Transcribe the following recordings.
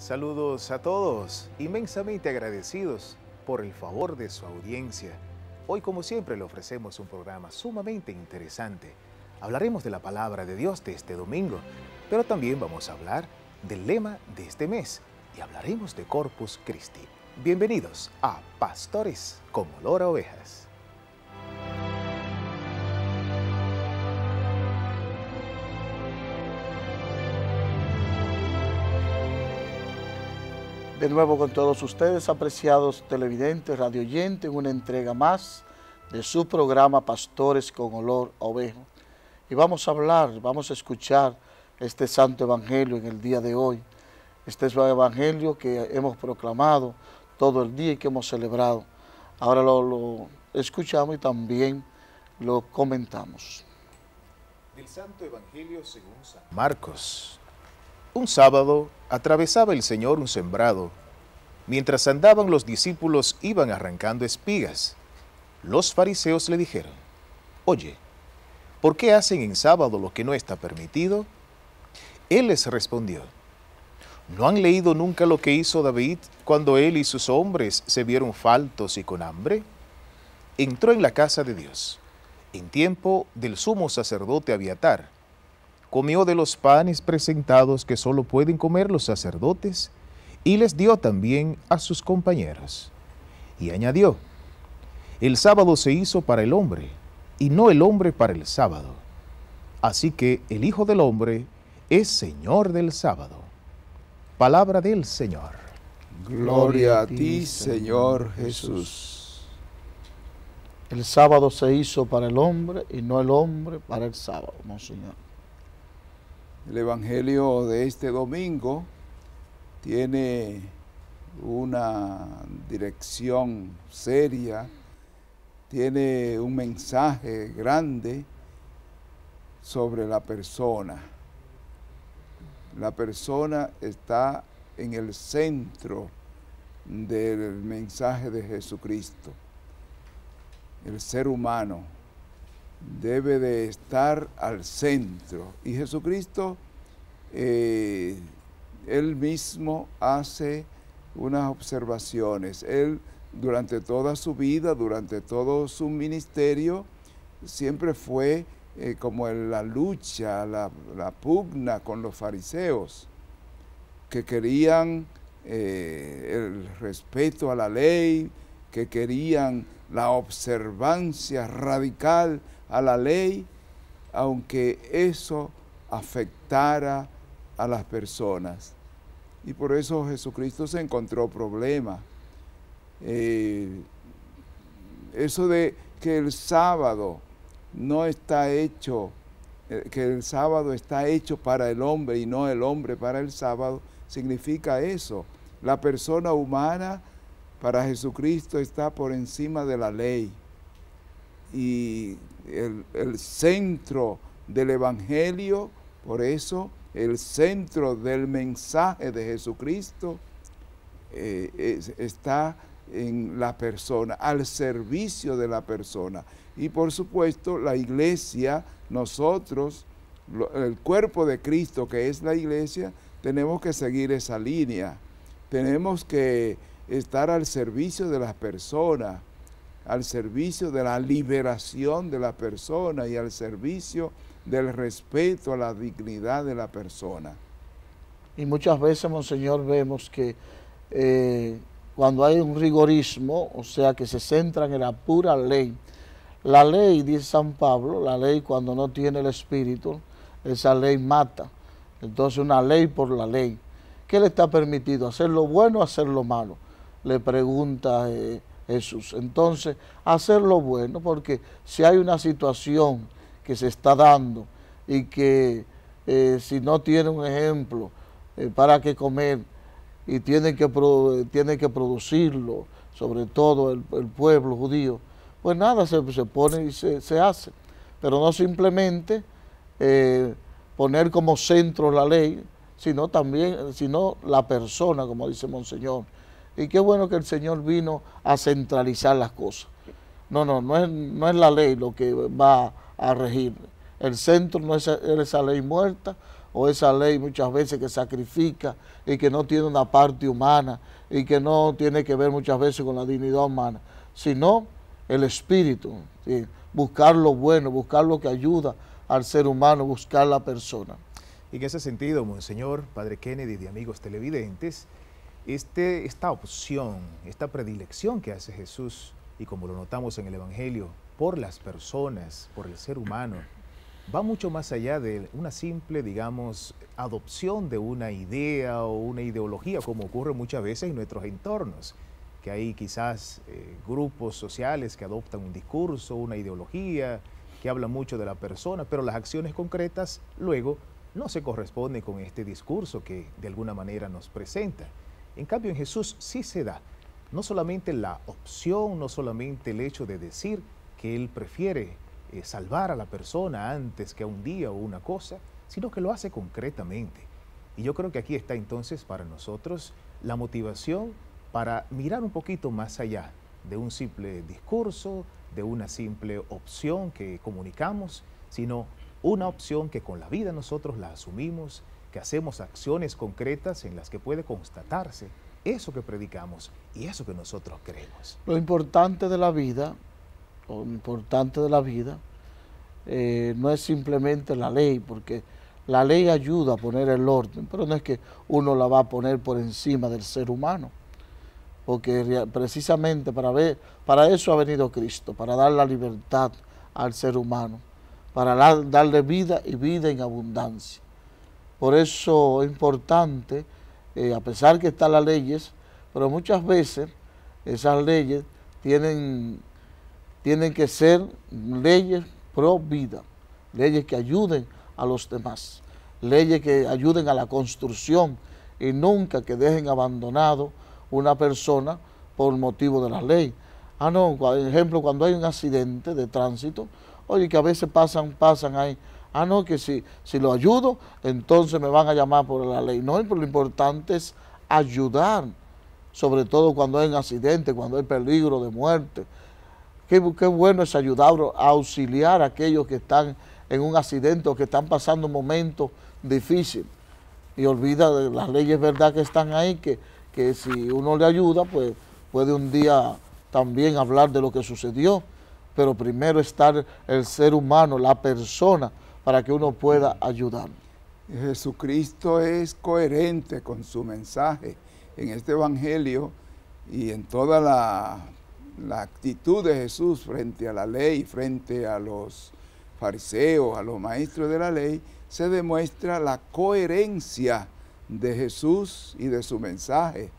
Saludos a todos, inmensamente agradecidos por el favor de su audiencia. Hoy, como siempre, le ofrecemos un programa sumamente interesante. Hablaremos de la palabra de Dios de este domingo, pero también vamos a hablar del lema de este mes y hablaremos de Corpus Christi. Bienvenidos a Pastores como Lora Ovejas. de nuevo con todos ustedes, apreciados televidentes, radioyentes, una entrega más de su programa Pastores con Olor a Oveja. Y vamos a hablar, vamos a escuchar este santo evangelio en el día de hoy. Este es el evangelio que hemos proclamado todo el día y que hemos celebrado. Ahora lo, escuchamos y también lo comentamos. Del santo evangelio según San Marcos. Un sábado atravesaba el Señor un sembrado. Mientras andaban los discípulos iban arrancando espigas. Los fariseos le dijeron, Oye, ¿por qué hacen en sábado lo que no está permitido? Él les respondió, ¿no han leído nunca lo que hizo David cuando él y sus hombres se vieron faltos y con hambre? Entró en la casa de Dios, en tiempo del sumo sacerdote Abiatar, comió de los panes presentados que solo pueden comer los sacerdotes, y les dio también a sus compañeros. Y añadió, el sábado se hizo para el hombre, y no el hombre para el sábado. Así que el Hijo del Hombre es Señor del sábado. Palabra del Señor. Gloria a ti, Señor Jesús. El sábado se hizo para el hombre y no el hombre para el sábado, no, el Evangelio de este domingo tiene una dirección seria, tiene un mensaje grande sobre la persona. La persona está en el centro del mensaje de Jesucristo, el ser humano, debe de estar al centro. Y Jesucristo, eh, él mismo hace unas observaciones. Él durante toda su vida, durante todo su ministerio, siempre fue eh, como en la lucha, la, pugna con los fariseos, que querían eh, el respeto a la ley, que querían la observancia radical a la ley, aunque eso afectara a las personas. Y por eso Jesucristo se encontró problema. Eh, eso de que el sábado no está hecho, eh, que el sábado está hecho para el hombre y no el hombre para el sábado, significa eso. La persona humana para Jesucristo está por encima de la ley y el, centro del Evangelio, por eso el centro del mensaje de Jesucristo eh, está en la persona, al servicio de la persona. Y por supuesto la iglesia, nosotros, el cuerpo de Cristo que es la iglesia, tenemos que seguir esa línea. Tenemos que estar al servicio de las personas, al servicio de la liberación de la persona y al servicio del respeto a la dignidad de la persona. Y muchas veces, Monseñor, vemos que eh, cuando hay un rigorismo, o sea, que se centran en la pura ley, la ley, dice San Pablo, la ley cuando no tiene el espíritu, esa ley mata. Entonces una ley por la ley. ¿Qué le está permitido? ¿Hacer lo bueno o hacer lo malo? Le pregunta eh, Jesús. Entonces, hacer lo bueno, porque si hay una situación que se está dando y que eh, si no tiene un ejemplo eh, para qué comer y tiene que, eh, tiene que producirlo, sobre todo el, pueblo judío, pues nada, se, pone y se, hace. Pero no simplemente poner como centro la ley, sino también, sino la persona, como dice Monseñor, y qué bueno que el Señor vino a centralizar las cosas. No, no, no es, no es la ley lo que va a regir. El centro no es esa ley muerta o esa ley muchas veces que sacrifica y que no tiene una parte humana y que no tiene que ver muchas veces con la dignidad humana, sino el espíritu, buscar lo bueno, buscar lo que ayuda al ser humano, buscar la persona. Y en ese sentido, Monseñor, Padre Kennedy y amigos televidentes, este, esta opción, esta predilección que hace Jesús, y como lo notamos en el Evangelio, por las personas, por el ser humano, va mucho más allá de una simple, digamos, adopción de una idea o una ideología, como ocurre muchas veces en nuestros entornos, que hay quizás eh, grupos sociales que adoptan un discurso, una ideología, que habla mucho de la persona, pero las acciones concretas luego no se corresponden con este discurso que de alguna manera nos presenta. En cambio, en Jesús sí se da. No solamente la opción, no solamente el hecho de decir que Él prefiere eh, salvar a la persona antes que a un día o una cosa, sino que lo hace concretamente. Y yo creo que aquí está entonces para nosotros la motivación para mirar un poquito más allá de un simple discurso, de una simple opción que comunicamos, sino una opción que con la vida nosotros la asumimos, que hacemos acciones concretas en las que puede constatarse eso que predicamos y eso que nosotros creemos. Lo importante de la vida, lo importante de la vida, eh, no es simplemente la ley, porque la ley ayuda a poner el orden, pero no es que uno la va a poner por encima del ser humano, porque precisamente para, ver, para eso ha venido Cristo, para dar la libertad al ser humano, para darle vida y vida en abundancia. Por eso es importante, eh, a pesar que están las leyes, pero muchas veces esas leyes tienen, tienen que ser leyes pro vida, leyes que ayuden a los demás, leyes que ayuden a la construcción y nunca que dejen abandonado una persona por motivo de la ley. Ah, no, por ejemplo, cuando hay un accidente de tránsito, oye, que a veces pasan, pasan ahí Ah, no, que si, si lo ayudo, entonces me van a llamar por la ley. No, pero lo importante es ayudar, sobre todo cuando hay un accidente, cuando hay peligro de muerte. Qué, qué bueno es ayudar, auxiliar a aquellos que están en un accidente o que están pasando momentos difíciles Y olvida de las leyes verdad que están ahí, que, que si uno le ayuda, pues puede un día también hablar de lo que sucedió. Pero primero estar el ser humano, la persona, para que uno pueda ayudar. Jesucristo es coherente con su mensaje en este Evangelio y en toda la, la actitud de Jesús frente a la ley, frente a los fariseos, a los maestros de la ley, se demuestra la coherencia de Jesús y de su mensaje.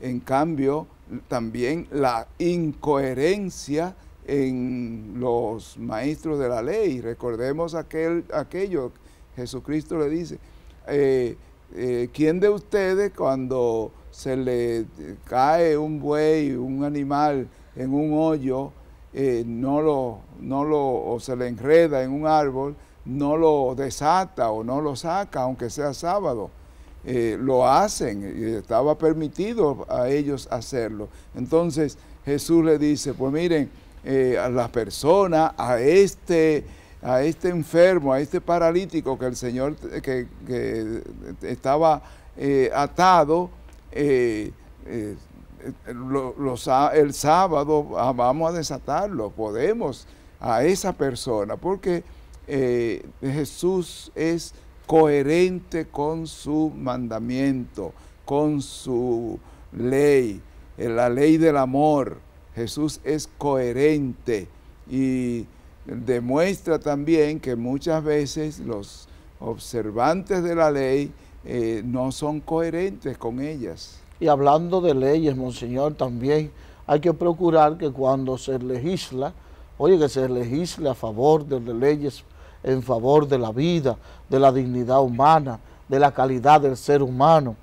En cambio, también la incoherencia en los maestros de la ley. Recordemos aquel, aquello, Jesucristo le dice, eh, eh, ¿quién de ustedes cuando se le cae un buey, un animal en un hoyo, eh, no lo, no lo, o se le enreda en un árbol, no lo desata o no lo saca, aunque sea sábado? lo hacen, y estaba permitido a ellos hacerlo. Entonces Jesús le dice, pues miren, eh, a la persona, a este, a este enfermo, a este paralítico que el Señor que, estaba eh, atado, eh, el sábado ah, vamos a desatarlo, podemos a esa persona, porque Jesús es coherente con su mandamiento, con su ley, la ley del amor Jesús es coherente y demuestra también que muchas veces los observantes de la ley eh, no son coherentes con ellas. Y hablando de leyes, Monseñor, también hay que procurar que cuando se legisla, oye, que se legisle a favor de leyes, en favor de la vida, de la dignidad humana, de la calidad del ser humano,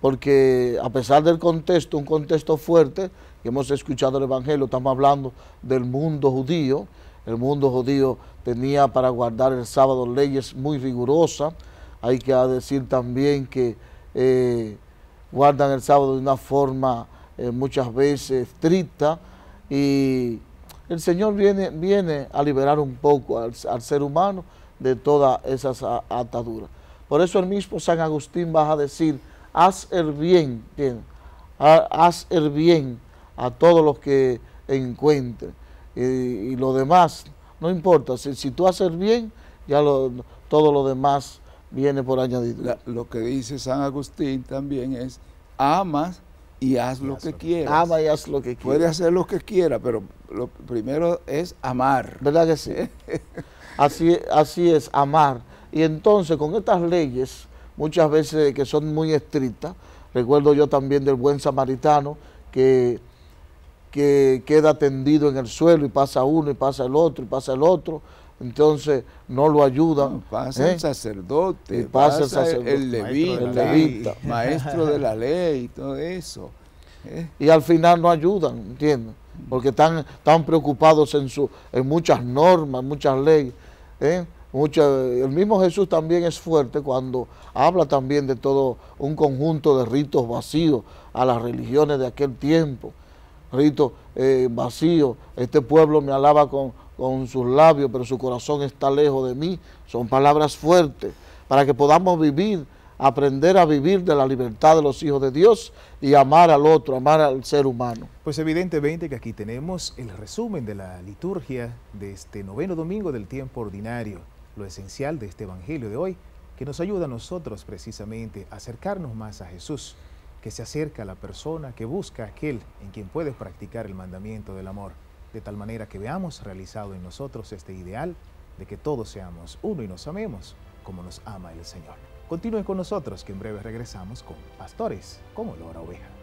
porque a pesar del contexto, un contexto fuerte, hemos escuchado el Evangelio, estamos hablando del mundo judío. El mundo judío tenía para guardar el sábado leyes muy rigurosas. Hay que decir también que eh, guardan el sábado de una forma eh, muchas veces estricta y el Señor viene, viene a liberar un poco al, ser humano de todas esas ataduras. Por eso el mismo San Agustín va a decir, haz el bien, bien haz el bien a todos los que encuentre. Y, lo demás, no importa, si, tú haces bien, ya lo, todo lo demás viene por añadir lo que dice San Agustín también es, amas y haz lo que quieras. y haz lo que quieras. Puede hacer lo que quiera, pero lo primero es amar. ¿Verdad que sí? así, así es, amar. Y entonces con estas leyes, muchas veces que son muy estrictas, recuerdo yo también del buen samaritano, que que queda tendido en el suelo y pasa uno y pasa el otro y pasa el otro. Entonces no lo ayudan ¿eh? pasa el sacerdote, pasa, el, sacerdote, el, levita, maestro de la, ley y todo eso. ¿eh? Y al final no ayudan, ¿entiendes? Porque están, preocupados en, su, en muchas normas, muchas leyes. ¿eh? el mismo Jesús también es fuerte cuando habla también de todo un conjunto de ritos vacíos a las religiones de aquel tiempo. Rito, eh, vacío, este pueblo me alaba con, con sus labios, pero su corazón está lejos de mí. Son palabras fuertes para que podamos vivir, aprender a vivir de la libertad de los hijos de Dios y amar al otro, amar al ser humano. Pues evidentemente que aquí tenemos el resumen de la liturgia de este noveno domingo del tiempo ordinario, lo esencial de este evangelio de hoy, que nos ayuda a nosotros precisamente a acercarnos más a Jesús que se acerca a la persona que busca aquel en quien puede practicar el mandamiento del amor, de tal manera que veamos realizado en nosotros este ideal de que todos seamos uno y nos amemos como nos ama el Señor. Continúen con nosotros que en breve regresamos con Pastores como Lora Oveja.